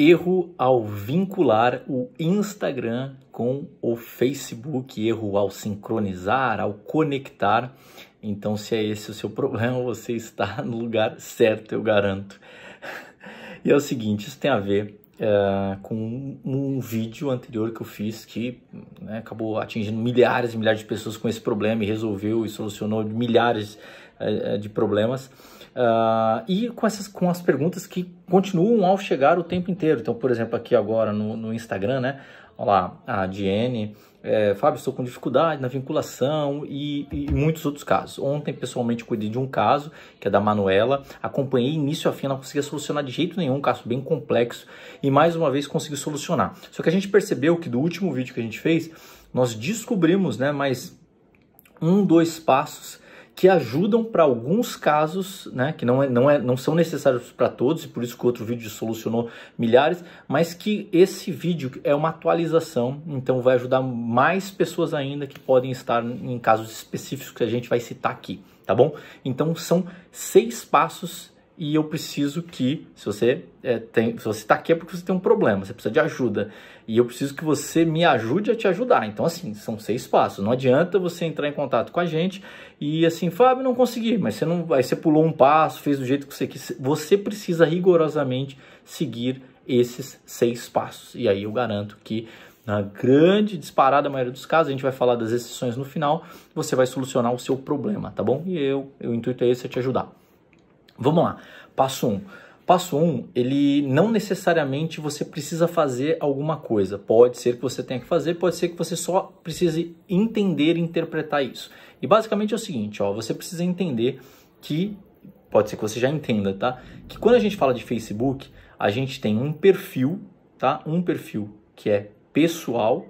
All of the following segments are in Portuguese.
erro ao vincular o Instagram com o Facebook, erro ao sincronizar, ao conectar. Então, se é esse o seu problema, você está no lugar certo, eu garanto. E é o seguinte, isso tem a ver é, com um, um vídeo anterior que eu fiz que né, acabou atingindo milhares e milhares de pessoas com esse problema e resolveu e solucionou milhares é, de problemas. Uh, e com essas com as perguntas que continuam ao chegar o tempo inteiro. Então, por exemplo, aqui agora no, no Instagram, né? Olha lá, a Diene, é, Fábio, estou com dificuldade na vinculação e, e, muitos outros casos. Ontem, pessoalmente, cuidei de um caso, que é da Manuela, acompanhei início a fim, não conseguia solucionar de jeito nenhum, um caso bem complexo, e mais uma vez consegui solucionar. Só que a gente percebeu que do último vídeo que a gente fez, nós descobrimos, né, mais um, dois passos que ajudam para alguns casos, né, que não, é, não, é, não são necessários para todos, e por isso que o outro vídeo solucionou milhares, mas que esse vídeo é uma atualização, então vai ajudar mais pessoas ainda que podem estar em casos específicos que a gente vai citar aqui, tá bom? Então são seis passos e eu preciso que, se você é, tem, se você está aqui é porque você tem um problema, você precisa de ajuda e eu preciso que você me ajude a te ajudar. Então assim, são seis passos. Não adianta você entrar em contato com a gente e assim, Fábio, ah, não consegui, mas você não, aí você pulou um passo, fez do jeito que você quis. Você precisa rigorosamente seguir esses seis passos e aí eu garanto que na grande disparada maioria dos casos, a gente vai falar das exceções no final, você vai solucionar o seu problema, tá bom? E eu, o intuito é esse, é te ajudar. Vamos lá, passo 1. Um. Passo 1, um, ele não necessariamente você precisa fazer alguma coisa. Pode ser que você tenha que fazer, pode ser que você só precise entender e interpretar isso. E basicamente é o seguinte, ó, você precisa entender que pode ser que você já entenda, tá? Que quando a gente fala de Facebook, a gente tem um perfil, tá? Um perfil que é pessoal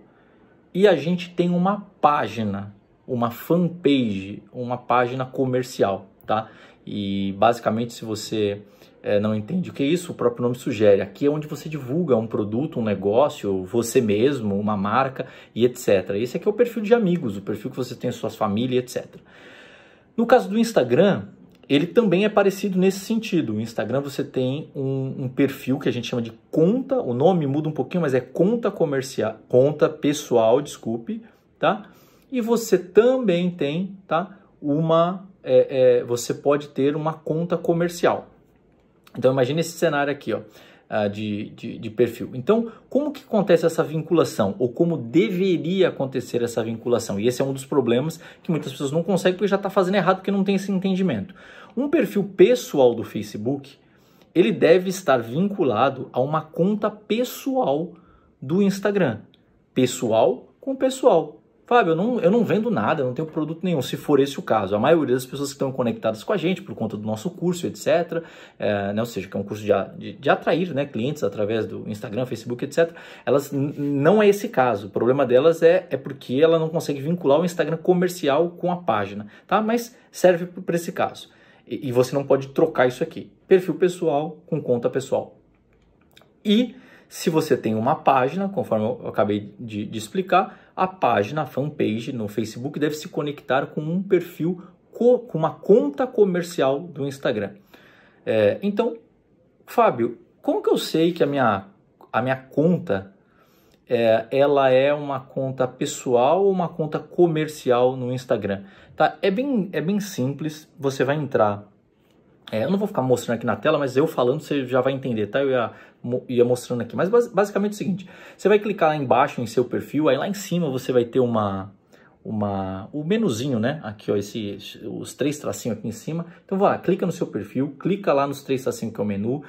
e a gente tem uma página, uma fanpage, uma página comercial, tá? E basicamente, se você é, não entende o que é isso, o próprio nome sugere. Aqui é onde você divulga um produto, um negócio, você mesmo, uma marca e etc. Esse aqui é o perfil de amigos, o perfil que você tem suas famílias, etc. No caso do Instagram, ele também é parecido nesse sentido. O Instagram você tem um, um, perfil que a gente chama de conta, o nome muda um pouquinho, mas é conta comercial, conta pessoal, desculpe, tá? E você também tem, tá? Uma é, é, você pode ter uma conta comercial. Então imagine esse cenário aqui, ó. Ah, de, de, de, perfil. Então, como que acontece essa vinculação? Ou como deveria acontecer essa vinculação? E esse é um dos problemas que muitas pessoas não conseguem porque já está fazendo errado, porque não tem esse entendimento. Um perfil pessoal do Facebook, ele deve estar vinculado a uma conta pessoal do Instagram. Pessoal com pessoal. Fábio, eu não, eu não vendo nada, eu não tenho produto nenhum, se for esse o caso. A maioria das pessoas que estão conectadas com a gente por conta do nosso curso, etc., é, eh, né, ou seja, que é um curso de, de, de atrair né, clientes através do Instagram, Facebook, etc., elas não é esse caso. O problema delas é, é porque ela não consegue vincular o Instagram comercial com a página, tá? Mas serve para esse caso. E, e você não pode trocar isso aqui. Perfil pessoal com conta pessoal. E se você tem uma página, conforme eu acabei de, de explicar, a página, a fanpage no Facebook deve se conectar com um perfil, co com uma conta comercial do Instagram. É, então, Fábio, como que eu sei que a minha, a minha conta é, ela é uma conta pessoal ou uma conta comercial no Instagram? Tá? É, bem, é bem simples, você vai entrar é, eu não vou ficar mostrando aqui na tela, mas eu falando você já vai entender, tá? Eu ia, ia mostrando aqui. Mas basicamente é o seguinte, você vai clicar lá embaixo em seu perfil, aí lá em cima você vai ter uma, uma, o menuzinho, né? Aqui, ó, esse, os três tracinhos aqui em cima. Então, vai lá, clica no seu perfil, clica lá nos três tracinhos que é o menu.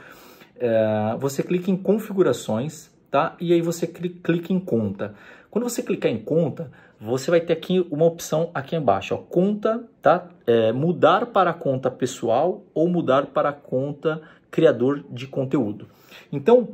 É, você clica em configurações, tá? E aí você clica em conta. Quando você clicar em conta, você vai ter aqui uma opção aqui embaixo, ó, conta, tá? É, mudar para conta pessoal ou mudar para conta criador de conteúdo. Então,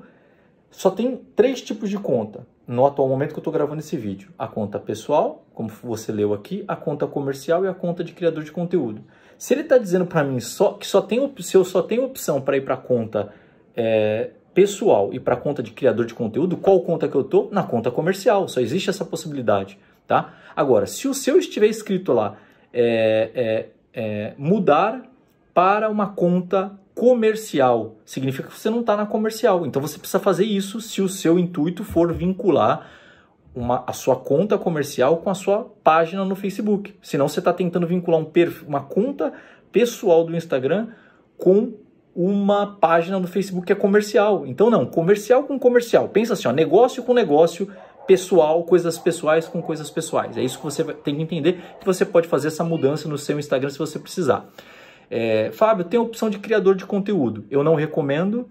só tem três tipos de conta no atual momento que eu estou gravando esse vídeo. A conta pessoal, como você leu aqui, a conta comercial e a conta de criador de conteúdo. Se ele está dizendo para mim só que só tem se eu só tenho opção para ir para a conta é, pessoal e para a conta de criador de conteúdo, qual conta que eu tô? Na conta comercial. Só existe essa possibilidade, tá? Agora, se o seu estiver escrito lá é, é, é, mudar para uma conta comercial, significa que você não está na comercial. Então você precisa fazer isso se o seu intuito for vincular uma, a sua conta comercial com a sua página no Facebook. Senão você está tentando vincular um perfil, uma conta pessoal do Instagram com uma página no Facebook que é comercial. Então, não, comercial com comercial. Pensa assim, ó, negócio com negócio, pessoal, coisas pessoais com coisas pessoais. É isso que você tem que entender, que você pode fazer essa mudança no seu Instagram se você precisar. É, Fábio, tem a opção de criador de conteúdo. Eu não recomendo,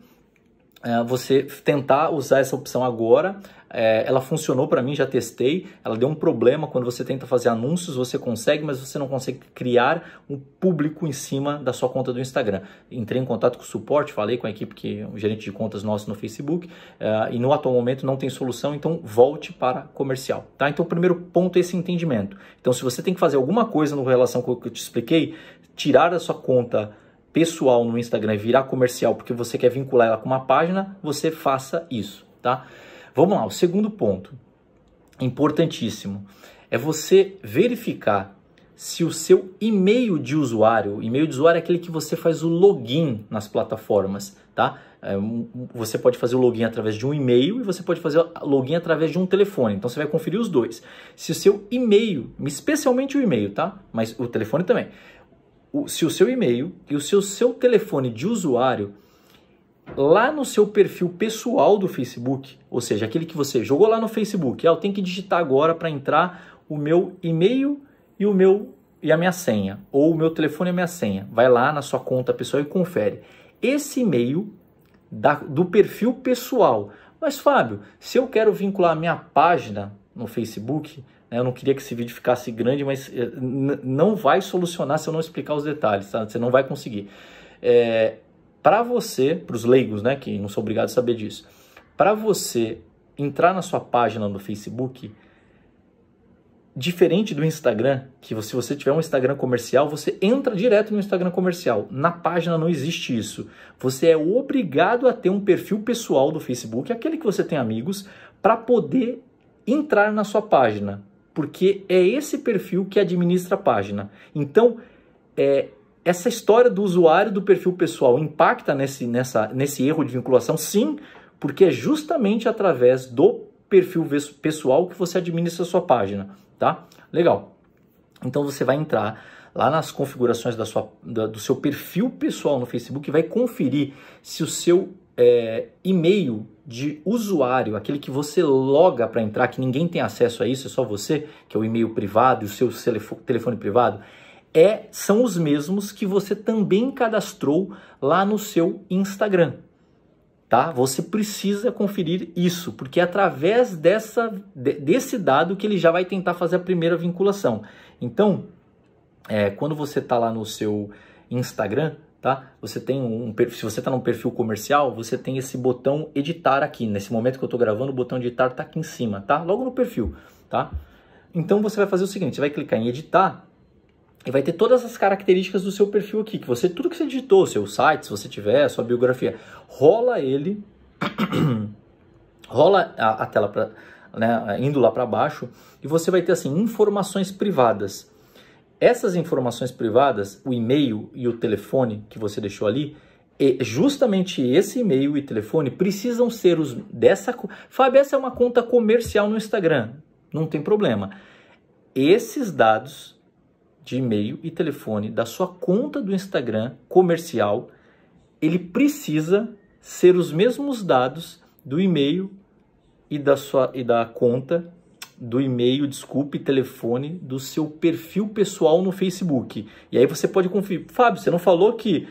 é, você tentar usar essa opção agora. É, ela funcionou para mim, já testei. Ela deu um problema quando você tenta fazer anúncios, você consegue, mas você não consegue criar um público em cima da sua conta do Instagram. Entrei em contato com o suporte, falei com a equipe que o é gerente de contas nosso no Facebook é, e no atual momento não tem solução, então volte para comercial. Tá? Então o primeiro ponto é esse entendimento. Então se você tem que fazer alguma coisa no relação com o que eu te expliquei, tirar da sua conta pessoal no Instagram e virar comercial porque você quer vincular ela com uma página, você faça isso, tá? Vamos lá, o segundo ponto, importantíssimo, é você verificar se o seu e-mail de usuário, e-mail de usuário é aquele que você faz o login nas plataformas, tá? É, você pode fazer o login através de um e-mail e você pode fazer o login através de um telefone. Então você vai conferir os dois. Se o seu e-mail, especialmente o e-mail, tá? Mas o telefone também se o seu e-mail e o seu, seu telefone de usuário lá no seu perfil pessoal do Facebook, ou seja, aquele que você jogou lá no Facebook, ah, eu tenho que digitar agora para entrar o meu e-mail e o meu e a minha senha, ou o meu telefone e a minha senha. Vai lá na sua conta pessoal e confere. Esse e-mail da, do perfil pessoal. Mas Fábio, se eu quero vincular a minha página no Facebook, né? Eu não queria que esse vídeo ficasse grande, mas eh, não vai solucionar se eu não explicar os detalhes, tá? Você não vai conseguir. É, para você, para os leigos, né, que não sou obrigado a saber disso, para você entrar na sua página no Facebook, diferente do Instagram, que se você tiver um Instagram comercial, você entra direto no Instagram comercial. Na página não existe isso. Você é obrigado a ter um perfil pessoal do Facebook, aquele que você tem amigos, para poder entrar na sua página porque é esse perfil que administra a página. Então, é, essa história do usuário do perfil pessoal impacta nesse, nessa, nesse erro de vinculação? Sim, porque é justamente através do perfil pessoal que você administra a sua página, tá? Legal. Então você vai entrar lá nas configurações da sua, da, do seu perfil pessoal no Facebook e vai conferir se o seu é, e-mail de usuário, aquele que você loga para entrar, que ninguém tem acesso a isso, é só você, que é o e-mail privado e o seu telefone privado, é são os mesmos que você também cadastrou lá no seu Instagram. Tá? Você precisa conferir isso, porque é através dessa, desse dado que ele já vai tentar fazer a primeira vinculação. Então, é, quando você está lá no seu Instagram, tá? Você tem um se você está num perfil comercial, você tem esse botão editar aqui. Nesse momento que eu estou gravando, o botão editar está aqui em cima, tá? Logo no perfil, tá? Então você vai fazer o seguinte, você vai clicar em editar e vai ter todas as características do seu perfil aqui, que você tudo que você digitou, seu site, se você tiver, sua biografia, rola ele, rola a, a tela para né, indo lá para baixo e você vai ter assim informações privadas essas informações privadas, o e-mail e o telefone que você deixou ali, e é justamente esse e-mail e telefone precisam ser os dessa. Fábio, essa é uma conta comercial no Instagram, não tem problema. Esses dados de e-mail e telefone da sua conta do Instagram comercial, ele precisa ser os mesmos dados do e-mail e da sua e da conta do e-mail, desculpe, telefone do seu perfil pessoal no Facebook. E aí você pode conferir. Fábio, você não falou que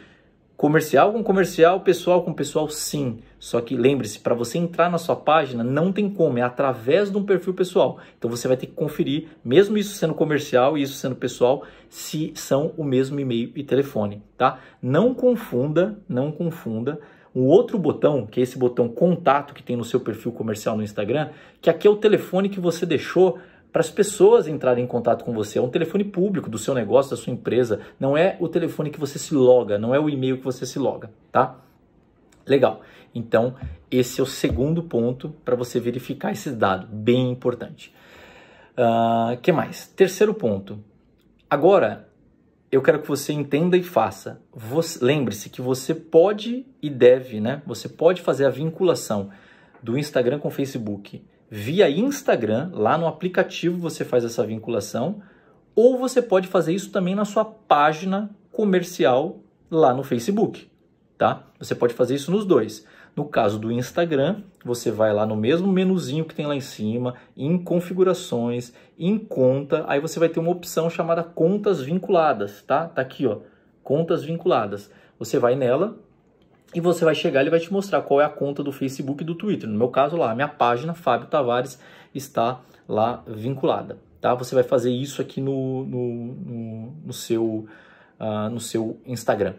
comercial com comercial, pessoal com pessoal? Sim. Só que lembre-se, para você entrar na sua página, não tem como, é através de um perfil pessoal. Então você vai ter que conferir, mesmo isso sendo comercial e isso sendo pessoal, se são o mesmo e-mail e telefone, tá? Não confunda, não confunda um outro botão, que é esse botão contato que tem no seu perfil comercial no Instagram, que aqui é o telefone que você deixou para as pessoas entrarem em contato com você. É um telefone público do seu negócio, da sua empresa. Não é o telefone que você se loga, não é o e-mail que você se loga, tá? Legal. Então, esse é o segundo ponto para você verificar esses dados, bem importante. O uh, ah, que mais? Terceiro ponto. Agora, eu quero que você entenda e faça. Lembre-se que você pode e deve, né? Você pode fazer a vinculação do Instagram com o Facebook via Instagram, lá no aplicativo você faz essa vinculação, ou você pode fazer isso também na sua página comercial lá no Facebook, tá? Você pode fazer isso nos dois. No caso do Instagram, você vai lá no mesmo menuzinho que tem lá em cima, em configurações, em conta, aí você vai ter uma opção chamada contas vinculadas, tá? Tá aqui, ó, contas vinculadas. Você vai nela e você vai chegar, ele vai te mostrar qual é a conta do Facebook e do Twitter. No meu caso lá, minha página Fábio Tavares está lá vinculada, tá? Você vai fazer isso aqui no, no, no, no seu, uh, no seu Instagram.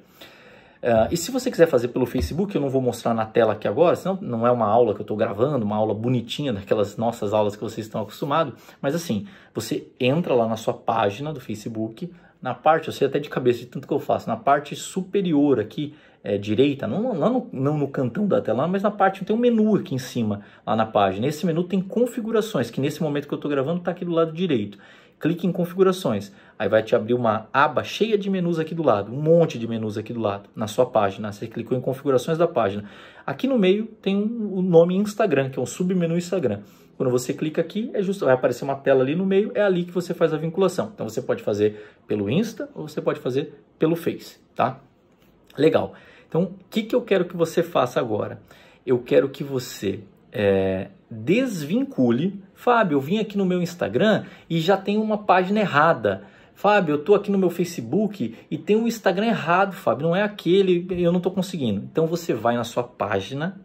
Uh, e se você quiser fazer pelo Facebook, eu não vou mostrar na tela aqui agora, senão não é uma aula que eu estou gravando, uma aula bonitinha daquelas nossas aulas que vocês estão acostumados. Mas assim, você entra lá na sua página do Facebook, na parte, eu sei até de cabeça de tanto que eu faço, na parte superior aqui, é, direita, não, no, não no cantão da tela, mas na parte, tem um menu aqui em cima, lá na página. Esse menu tem configurações, que nesse momento que eu estou gravando está aqui do lado direito clique em configurações. Aí vai te abrir uma aba cheia de menus aqui do lado, um monte de menus aqui do lado, na sua página. Você clicou em configurações da página. Aqui no meio tem o um, um nome Instagram, que é um submenu Instagram. Quando você clica aqui, é justo, vai aparecer uma tela ali no meio, é ali que você faz a vinculação. Então você pode fazer pelo Insta ou você pode fazer pelo Face, tá? Legal. Então, o que, que eu quero que você faça agora? Eu quero que você é, desvincule. Fábio, eu vim aqui no meu Instagram e já tem uma página errada. Fábio, eu tô aqui no meu Facebook e tem um Instagram errado, Fábio, não é aquele, eu não tô conseguindo. Então você vai na sua página,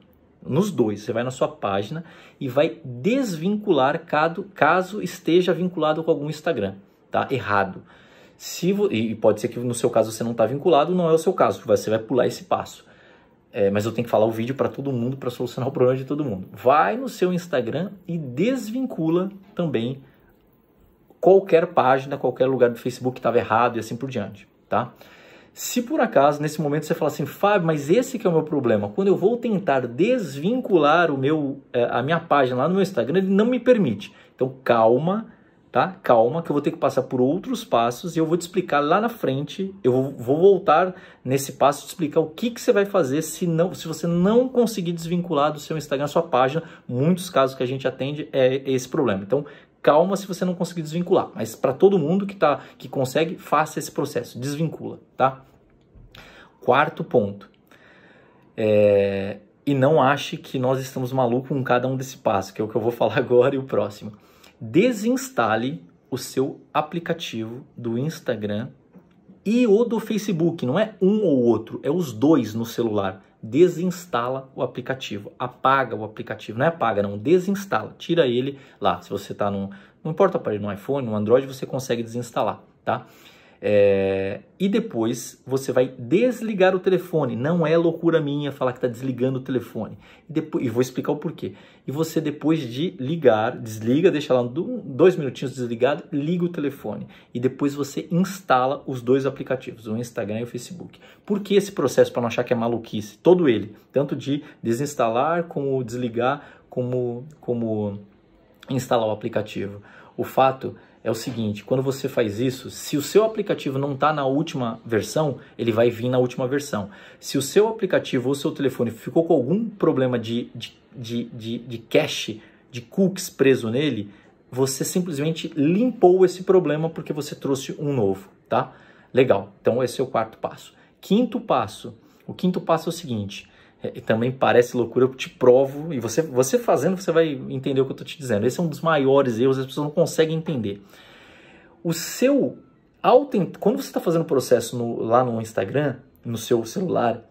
nos dois, você vai na sua página e vai desvincular caso, caso esteja vinculado com algum Instagram, tá? Errado. Se, e pode ser que no seu caso você não está vinculado, não é o seu caso, você vai pular esse passo é, mas eu tenho que falar o vídeo para todo mundo para solucionar o problema de todo mundo. Vai no seu Instagram e desvincula também qualquer página, qualquer lugar do Facebook que estava errado e assim por diante, tá? Se por acaso nesse momento você falar assim, Fábio, mas esse que é o meu problema. Quando eu vou tentar desvincular o meu, é, a minha página lá no meu Instagram, ele não me permite. Então calma tá? Calma, que eu vou ter que passar por outros passos e eu vou te explicar lá na frente. Eu vou voltar nesse passo te explicar o que, que você vai fazer se não, se você não conseguir desvincular do seu Instagram, a sua página. Muitos casos que a gente atende é esse problema. Então, calma se você não conseguir desvincular. Mas para todo mundo que tá, que consegue, faça esse processo, desvincula, tá? Quarto ponto. É... E não ache que nós estamos malucos com cada um desse passo, que é o que eu vou falar agora e o próximo desinstale o seu aplicativo do Instagram e o do Facebook. Não é um ou outro, é os dois no celular. Desinstala o aplicativo, apaga o aplicativo. Não é apaga, não, desinstala, tira ele lá. Se você está num. Não importa o aparelho, no iPhone, no Android, você consegue desinstalar, tá? É, e depois você vai desligar o telefone. Não é loucura minha falar que está desligando o telefone. E, depois, e vou explicar o porquê. E você, depois de ligar, desliga, deixa lá dois minutinhos desligado, liga o telefone. E depois você instala os dois aplicativos, o Instagram e o Facebook. Por que esse processo para não achar que é maluquice? Todo ele, tanto de desinstalar, como desligar, como, como instalar o aplicativo. O fato é o seguinte: quando você faz isso, se o seu aplicativo não está na última versão, ele vai vir na última versão. Se o seu aplicativo ou seu telefone ficou com algum problema de, de, de, de, de cache, de cookies preso nele, você simplesmente limpou esse problema porque você trouxe um novo, tá? Legal. Então esse é o quarto passo. Quinto passo. O quinto passo é o seguinte: é, e também parece loucura, eu te provo, e você, você fazendo, você vai entender o que eu estou te dizendo. Esse é um dos maiores erros, as pessoas não conseguem entender. O seu. Quando você está fazendo o processo no, lá no Instagram, no seu celular,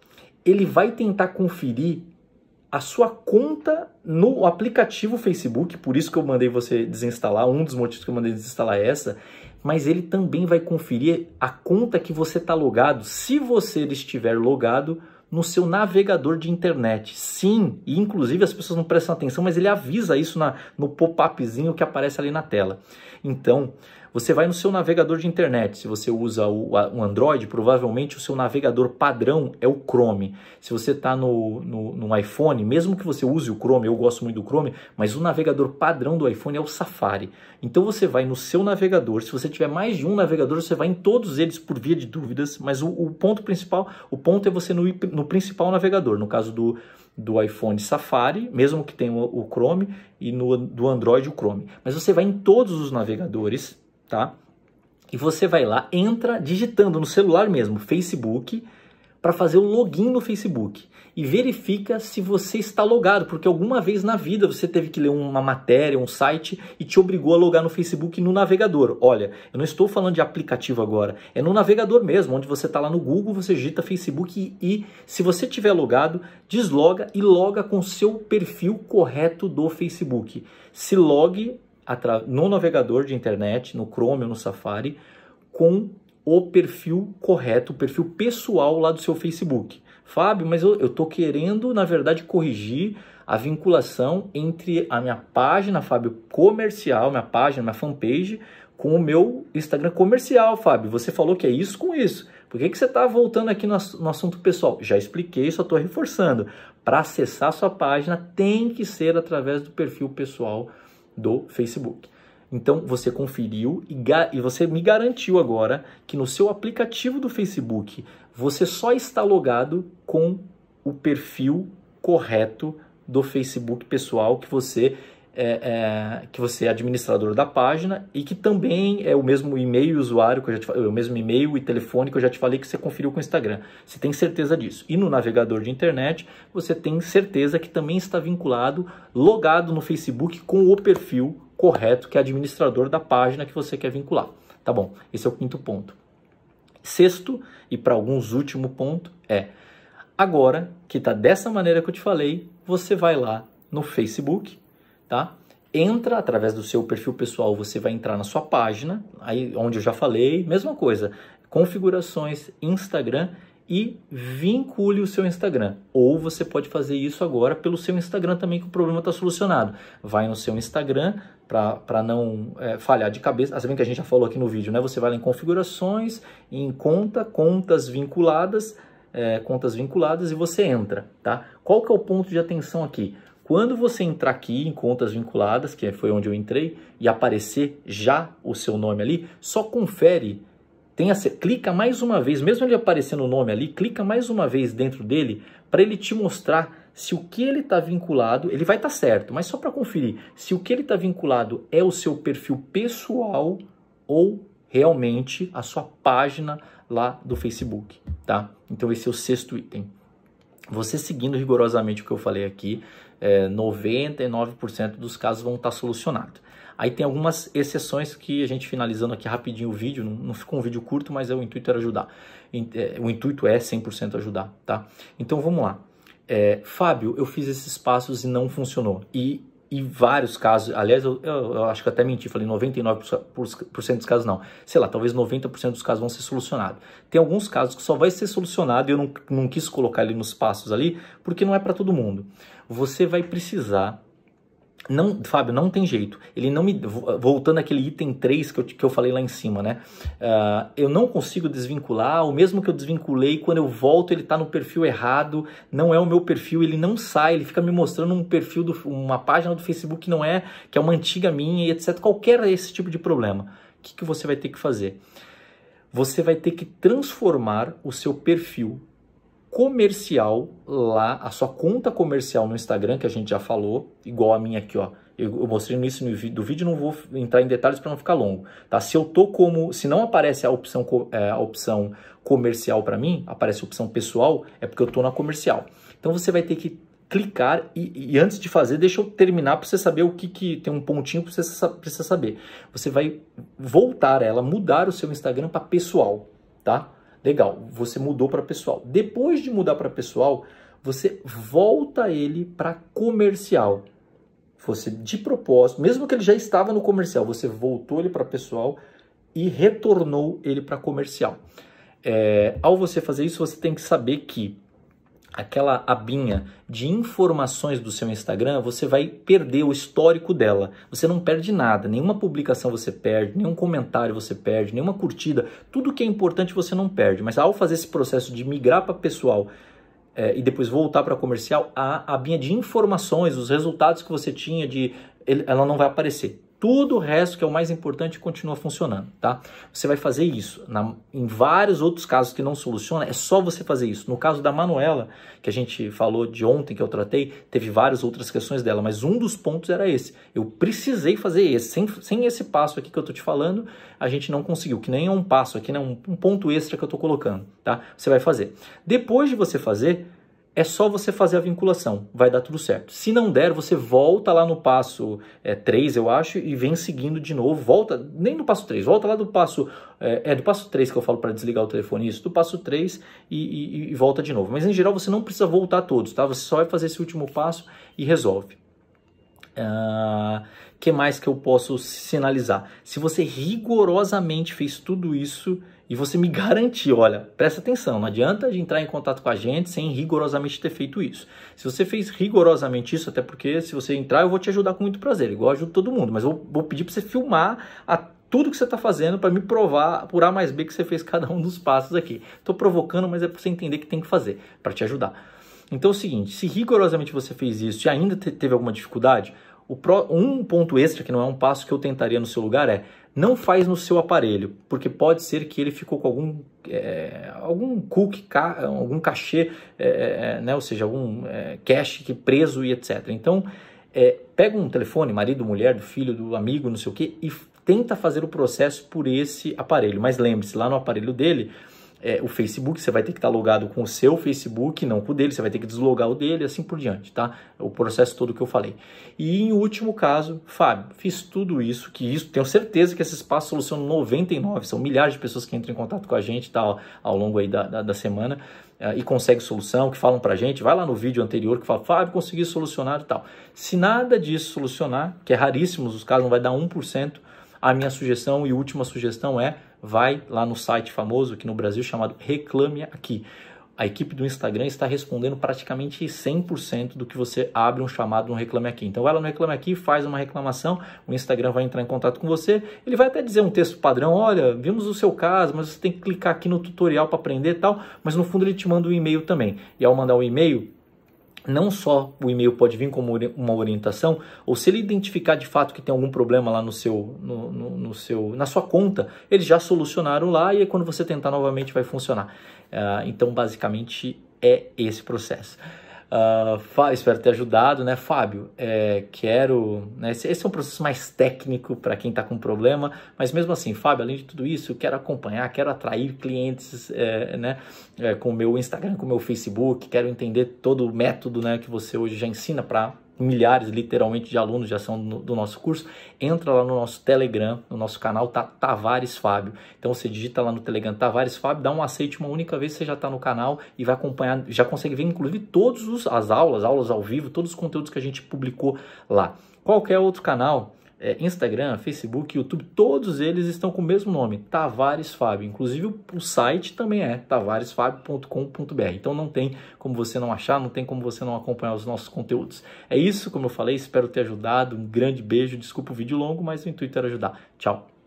ele vai tentar conferir a sua conta no aplicativo Facebook, por isso que eu mandei você desinstalar, um dos motivos que eu mandei desinstalar é essa, mas ele também vai conferir a conta que você está logado, se você estiver logado no seu navegador de internet. Sim, e inclusive as pessoas não prestam atenção, mas ele avisa isso na, no pop-upzinho que aparece ali na tela. Então, você vai no seu navegador de internet. Se você usa o, a, Android, provavelmente o seu navegador padrão é o Chrome. Se você está no, no, no iPhone, mesmo que você use o Chrome, eu gosto muito do Chrome, mas o navegador padrão do iPhone é o Safari. Então você vai no seu navegador. Se você tiver mais de um navegador, você vai em todos eles por via de dúvidas. Mas o, o ponto principal, o ponto é você no, no principal navegador. No caso do do iPhone Safari, mesmo que tenha o Chrome, e no, do Android o Chrome. Mas você vai em todos os navegadores tá? E você vai lá, entra digitando no celular mesmo, Facebook, para fazer o login no Facebook e verifica se você está logado, porque alguma vez na vida você teve que ler uma matéria, um site e te obrigou a logar no Facebook no navegador. Olha, eu não estou falando de aplicativo agora, é no navegador mesmo, onde você está lá no Google, você digita Facebook e, e se você tiver logado, desloga e loga com seu perfil correto do Facebook. Se logue no navegador de internet, no Chrome ou no Safari, com o perfil correto, o perfil pessoal lá do seu Facebook. Fábio, mas eu estou querendo, na verdade, corrigir a vinculação entre a minha página, Fábio, comercial, minha página, minha fanpage, com o meu Instagram comercial, Fábio. Você falou que é isso com isso. Por que, que você está voltando aqui no, no assunto pessoal? Já expliquei, só estou reforçando. Para acessar sua página, tem que ser através do perfil pessoal do Facebook. Então você conferiu e, e, você me garantiu agora que no seu aplicativo do Facebook você só está logado com o perfil correto do Facebook pessoal que você é, é, que você é administrador da página e que também é o mesmo e-mail usuário, que eu já te, o mesmo e-mail e telefone que eu já te falei que você conferiu com o Instagram. Você tem certeza disso. E no navegador de internet, você tem certeza que também está vinculado, logado no Facebook com o perfil correto, que é administrador da página que você quer vincular. Tá bom, esse é o quinto ponto. Sexto, e para alguns último ponto, é agora que está dessa maneira que eu te falei, você vai lá no Facebook tá? Entra através do seu perfil pessoal, você vai entrar na sua página, aí onde eu já falei, mesma coisa, configurações, Instagram e vincule o seu Instagram. Ou você pode fazer isso agora pelo seu Instagram também, que o problema está solucionado. Vai no seu Instagram para não é, falhar de cabeça. Ah, que a gente já falou aqui no vídeo, né? Você vai lá em configurações, em conta, contas vinculadas, é, contas vinculadas e você entra, tá? Qual que é o ponto de atenção aqui? Quando você entrar aqui em contas vinculadas, que foi onde eu entrei, e aparecer já o seu nome ali, só confere, tenha, clica mais uma vez, mesmo ele aparecendo o nome ali, clica mais uma vez dentro dele para ele te mostrar se o que ele está vinculado, ele vai estar tá certo, mas só para conferir, se o que ele está vinculado é o seu perfil pessoal ou realmente a sua página lá do Facebook, tá? Então esse é o sexto item. Você seguindo rigorosamente o que eu falei aqui, é, 99% dos casos vão estar tá solucionados. Aí tem algumas exceções que a gente finalizando aqui rapidinho o vídeo, não, não ficou um vídeo curto, mas é, o intuito era ajudar. É, o intuito é 100% ajudar, tá? Então vamos lá. É, Fábio, eu fiz esses passos e não funcionou. E e vários casos, aliás, eu, eu, eu, acho que até menti, falei 99% dos casos não. Sei lá, talvez 90% dos casos vão ser solucionados. Tem alguns casos que só vai ser solucionado e eu não, não quis colocar ele nos passos ali, porque não é para todo mundo. Você vai precisar não, Fábio, não tem jeito. Ele não me. Voltando aquele item 3 que eu, que eu falei lá em cima, né? Uh, eu não consigo desvincular, o mesmo que eu desvinculei, quando eu volto, ele tá no perfil errado, não é o meu perfil, ele não sai, ele fica me mostrando um perfil, do, uma página do Facebook que não é, que é uma antiga minha e etc. Qualquer esse tipo de problema. O que, que você vai ter que fazer? Você vai ter que transformar o seu perfil comercial lá, a sua conta comercial no Instagram, que a gente já falou, igual a minha aqui, ó. Eu, eu mostrei no início do vídeo, não vou entrar em detalhes para não ficar longo, tá? Se eu tô como, se não aparece a opção, é, a opção comercial para mim, aparece a opção pessoal, é porque eu tô na comercial. Então você vai ter que clicar e, e, antes de fazer, deixa eu terminar para você saber o que, que tem um pontinho para você precisa saber. Você vai voltar ela, mudar o seu Instagram para pessoal, tá? Legal, você mudou para pessoal. Depois de mudar para pessoal, você volta ele para comercial. Você de propósito, mesmo que ele já estava no comercial, você voltou ele para pessoal e retornou ele para comercial. É, ao você fazer isso, você tem que saber que aquela abinha de informações do seu Instagram, você vai perder o histórico dela. Você não perde nada, nenhuma publicação você perde, nenhum comentário você perde, nenhuma curtida, tudo que é importante você não perde. Mas ao fazer esse processo de migrar para pessoal é, e depois voltar para comercial, a abinha de informações, os resultados que você tinha de ela não vai aparecer. Tudo o resto, que é o mais importante, continua funcionando, tá? Você vai fazer isso. Na, em vários outros casos que não soluciona, é só você fazer isso. No caso da Manuela, que a gente falou de ontem, que eu tratei, teve várias outras questões dela, mas um dos pontos era esse. Eu precisei fazer esse. Sem, sem esse passo aqui que eu tô te falando, a gente não conseguiu, que nem é um passo aqui, né? Um, um ponto extra que eu tô colocando, tá? Você vai fazer. Depois de você fazer, é só você fazer a vinculação, vai dar tudo certo. Se não der, você volta lá no passo é, 3, eu acho, e vem seguindo de novo, volta, nem no passo 3, volta lá do passo, é, é do passo 3 que eu falo para desligar o telefone, isso, do passo 3 e, e, e volta de novo. Mas em geral você não precisa voltar todos, tá? Você só vai fazer esse último passo e resolve. Ah, que mais que eu posso sinalizar? Se você rigorosamente fez tudo isso e você me garantir, olha, presta atenção, não adianta de entrar em contato com a gente sem rigorosamente ter feito isso. Se você fez rigorosamente isso, até porque se você entrar eu vou te ajudar com muito prazer, igual eu ajudo todo mundo, mas eu vou pedir para você filmar tudo que você está fazendo para me provar por A mais B que você fez cada um dos passos aqui. Estou provocando, mas é para você entender que tem que fazer, para te ajudar. Então é o seguinte, se rigorosamente você fez isso e ainda teve alguma dificuldade, pro, um ponto extra, que não é um passo que eu tentaria no seu lugar, é não faz no seu aparelho, porque pode ser que ele ficou com algum, é, algum cookie, ca, algum cachê, é, é, é né, ou seja, algum é, cache que preso e etc. Então, é, pega um telefone, marido, mulher, do filho, do amigo, não sei o que, e tenta fazer o processo por esse aparelho. Mas lembre-se, lá no aparelho dele, é, o Facebook, você vai ter que estar logado com o seu Facebook, não com o dele, você vai ter que deslogar o dele, assim por diante, tá? É o processo todo que eu falei. E em último caso, Fábio, fiz tudo isso, que isso, tenho certeza que esse espaço soluciona 99, são milhares de pessoas que entram em contato com a gente tá, ao, ao longo aí da, da, da semana ah, e consegue solução, que falam pra gente, vai lá no vídeo anterior que fala, Fábio, consegui solucionar e tal. Se nada disso solucionar, que é raríssimos os casos, não vai dar 1%, a minha sugestão e última sugestão é vai lá no site famoso aqui no Brasil chamado Reclame Aqui. A equipe do Instagram está respondendo praticamente 100% do que você abre um chamado no Reclame Aqui. Então vai lá no Reclame Aqui, faz uma reclamação, o Instagram vai entrar em contato com você. Ele vai até dizer um texto padrão, olha, vimos o seu caso, mas você tem que clicar aqui no tutorial para aprender e tal, mas no fundo ele te manda um e-mail também. E ao mandar o um e-mail, não só o e-mail pode vir como uma orientação, ou se ele identificar de fato que tem algum problema lá no seu, no, no, no seu, na sua conta, eles já solucionaram lá e é quando você tentar novamente vai funcionar. Uh, então, basicamente é esse processo. Uh, espero ter ajudado, né, Fábio? É, quero. Né, esse, esse, é um processo mais técnico para quem está com problema, mas mesmo assim, Fábio, além de tudo isso, eu quero acompanhar, quero atrair clientes é, né, é, com o meu Instagram, com o meu Facebook, quero entender todo o método né, que você hoje já ensina para milhares literalmente de alunos já são do nosso curso, entra lá no nosso Telegram, no nosso canal tá Tavares Fábio. Então você digita lá no Telegram Tavares Fábio, dá um aceite uma única vez, você já está no canal e vai acompanhar, já consegue ver inclusive todas as aulas, aulas ao vivo, todos os conteúdos que a gente publicou lá. Qualquer é outro canal, é, Instagram, Facebook, YouTube, todos eles estão com o mesmo nome, Tavares Fábio. Inclusive o site também é tavaresfabio.com.br. Então não tem como você não achar, não tem como você não acompanhar os nossos conteúdos. É isso, como eu falei, espero ter ajudado. Um grande beijo, desculpa o vídeo longo, mas o intuito era ajudar. Tchau.